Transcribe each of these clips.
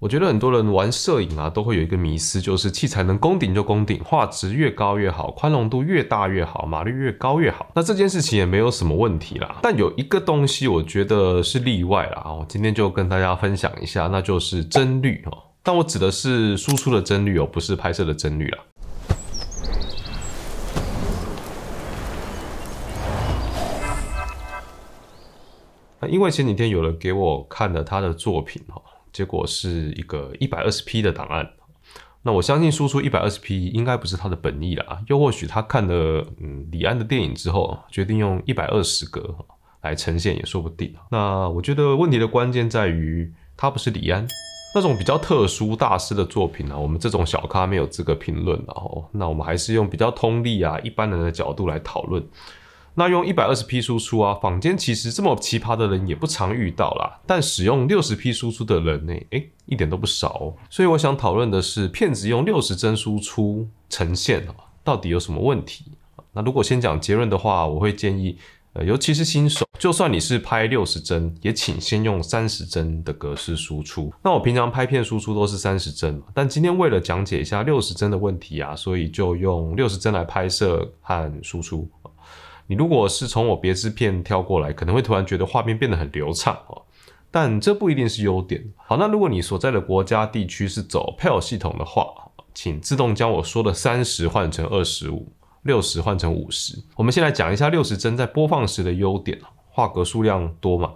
我觉得很多人玩摄影啊，都会有一个迷思，就是器材能攻顶就攻顶，画质越高越好，宽容度越大越好，码率越高越好。那这件事情也没有什么问题啦。但有一个东西，我觉得是例外啦。我今天就跟大家分享一下，那就是帧率哦。但我指的是输出的帧率哦，不是拍摄的帧率啦。因为前几天有人给我看了他的作品哈。结果是一个一百二十 P 的档案，那我相信输出一百二十 P 应该不是他的本意了啊，又或许他看了嗯李安的电影之后，决定用一百二十格来呈现也说不定那我觉得问题的关键在于他不是李安那种比较特殊大师的作品啊，我们这种小咖没有资格评论了哦，那我们还是用比较通力啊一般人的角度来讨论。那用一百二十 P 输出啊，坊间其实这么奇葩的人也不常遇到啦。但使用六十 P 输出的人呢，哎，一点都不少哦。所以我想讨论的是，片子用六十帧输出呈现，到底有什么问题？那如果先讲结论的话，我会建议，呃，尤其是新手，就算你是拍六十帧，也请先用三十帧的格式输出。那我平常拍片输出都是三十帧，但今天为了讲解一下六十帧的问题啊，所以就用六十帧来拍摄和输出。你如果是从我别字片跳过来，可能会突然觉得画面变得很流畅哦。但这不一定是优点。好，那如果你所在的国家地区是走 PAL 系统的话，请自动将我说的三十换成二十五，六十换成五十。我们先来讲一下六十帧在播放时的优点画格数量多嘛，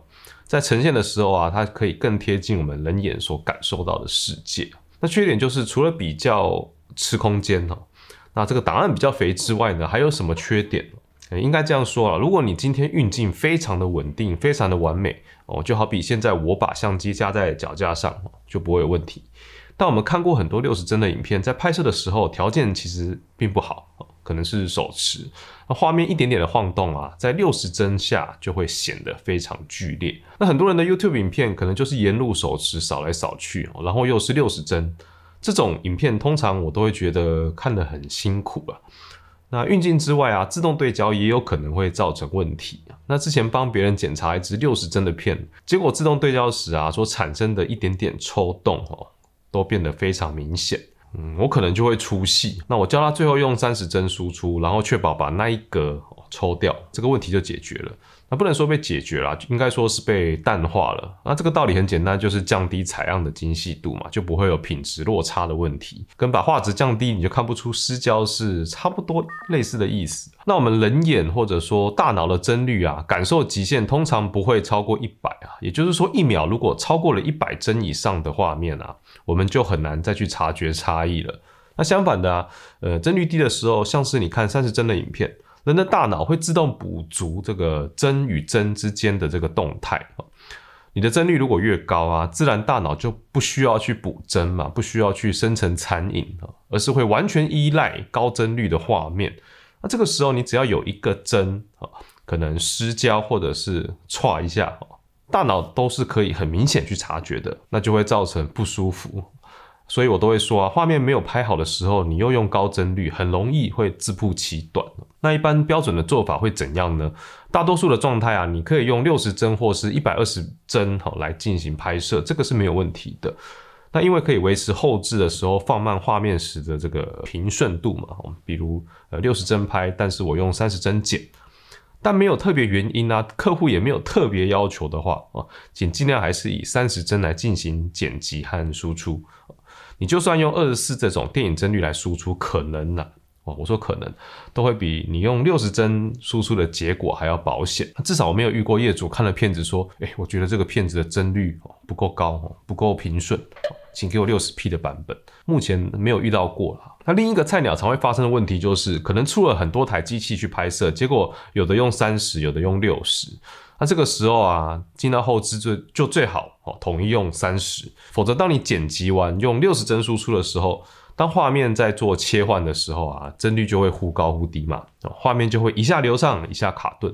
在呈现的时候啊，它可以更贴近我们人眼所感受到的世界。那缺点就是除了比较吃空间哦，那这个档案比较肥之外呢，还有什么缺点？应该这样说了，如果你今天运镜非常的稳定，非常的完美哦，就好比现在我把相机架在脚架上，就不会有问题。但我们看过很多六十帧的影片，在拍摄的时候条件其实并不好，可能是手持，那画面一点点的晃动啊，在六十帧下就会显得非常剧烈。那很多人的 YouTube 影片可能就是沿路手持扫来扫去，然后又是六十帧，这种影片通常我都会觉得看得很辛苦啊。那运镜之外啊，自动对焦也有可能会造成问题那之前帮别人检查一支六十帧的片，结果自动对焦时啊，所产生的一点点抽动哦，都变得非常明显。嗯，我可能就会出戏。那我教他最后用三十帧输出，然后确保把那一格。抽掉这个问题就解决了，那不能说被解决了，应该说是被淡化了。那这个道理很简单，就是降低采样的精细度嘛，就不会有品质落差的问题。跟把画质降低，你就看不出失焦是差不多类似的意思。那我们人眼或者说大脑的帧率啊，感受极限通常不会超过一百啊，也就是说一秒如果超过了一百帧以上的画面啊，我们就很难再去察觉差异了。那相反的啊，呃，帧率低的时候，像是你看三十帧的影片。人的大脑会自动补足这个帧与帧之间的这个动态啊。你的帧率如果越高啊，自然大脑就不需要去补帧嘛，不需要去生成残影而是会完全依赖高帧率的画面。那这个时候你只要有一个帧啊，可能失焦或者是错一下，大脑都是可以很明显去察觉的，那就会造成不舒服。所以我都会说啊，画面没有拍好的时候，你又用高帧率，很容易会自曝其短。那一般标准的做法会怎样呢？大多数的状态啊，你可以用六十帧或是一百二十帧哈来进行拍摄，这个是没有问题的。那因为可以维持后置的时候放慢画面时的这个平顺度嘛，比如呃六十帧拍，但是我用三十帧剪。但没有特别原因啊，客户也没有特别要求的话啊，请尽量还是以三十帧来进行剪辑和输出。你就算用二十四这种电影帧率来输出，可能呢。我说可能都会比你用六十帧输出的结果还要保险，至少我没有遇过业主看了片子说，哎，我觉得这个片子的帧率哦不够高哦不够平顺，请给我六十 P 的版本。目前没有遇到过了。那另一个菜鸟常会发生的问题就是，可能出了很多台机器去拍摄，结果有的用三十，有的用六十。那这个时候啊，进到后置最就最好哦，统一用三十，否则当你剪辑完用六十帧输出的时候。当画面在做切换的时候啊，帧率就会忽高忽低嘛，画面就会一下流畅，一下卡顿。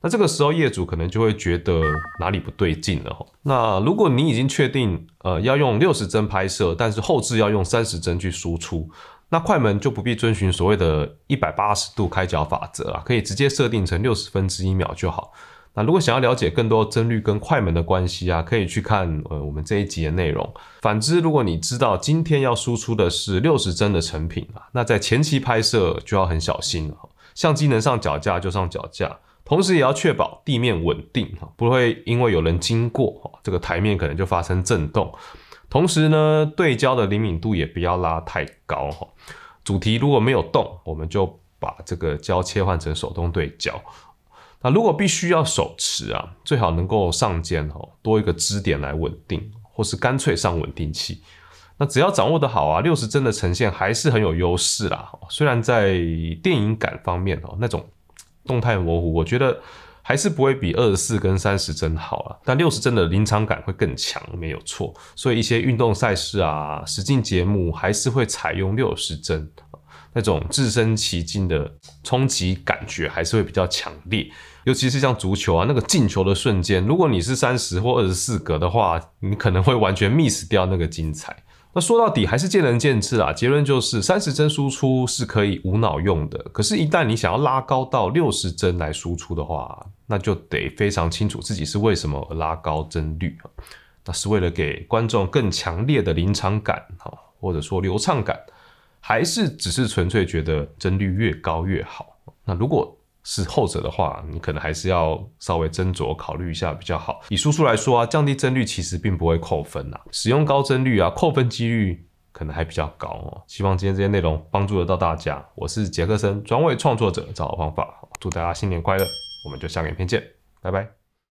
那这个时候业主可能就会觉得哪里不对劲了。那如果你已经确定，呃，要用六十帧拍摄，但是后置要用三十帧去输出，那快门就不必遵循所谓的一百八十度开角法则了，可以直接设定成六十分之一秒就好。那如果想要了解更多帧率跟快门的关系啊，可以去看呃我们这一集的内容。反之，如果你知道今天要输出的是六十帧的成品啊，那在前期拍摄就要很小心了。相机能上脚架就上脚架，同时也要确保地面稳定哈，不会因为有人经过这个台面可能就发生震动。同时呢，对焦的灵敏度也不要拉太高哈。主题如果没有动，我们就把这个焦切换成手动对焦。那如果必须要手持啊，最好能够上肩哦，多一个支点来稳定，或是干脆上稳定器。那只要掌握得好啊，六十帧的呈现还是很有优势啦。虽然在电影感方面哦，那种动态模糊，我觉得还是不会比二十四跟三十帧好了，但六十帧的临场感会更强，没有错。所以一些运动赛事啊、实境节目还是会采用六十帧。那种置身其境的冲击感觉还是会比较强烈，尤其是像足球啊，那个进球的瞬间，如果你是三十或二十四格的话，你可能会完全 miss 掉那个精彩。那说到底还是见仁见智啦。结论就是，三十帧输出是可以无脑用的，可是，一旦你想要拉高到六十帧来输出的话，那就得非常清楚自己是为什么而拉高帧率啊，那是为了给观众更强烈的临场感哈，或者说流畅感。还是只是纯粹觉得帧率越高越好。那如果是后者的话，你可能还是要稍微斟酌考虑一下比较好。以输出来说啊，降低帧率其实并不会扣分呐。使用高帧率啊，扣分几率可能还比较高哦。希望今天这些内容帮助得到大家。我是杰克森，专为创作者找方法。祝大家新年快乐，我们就下个影片见，拜拜。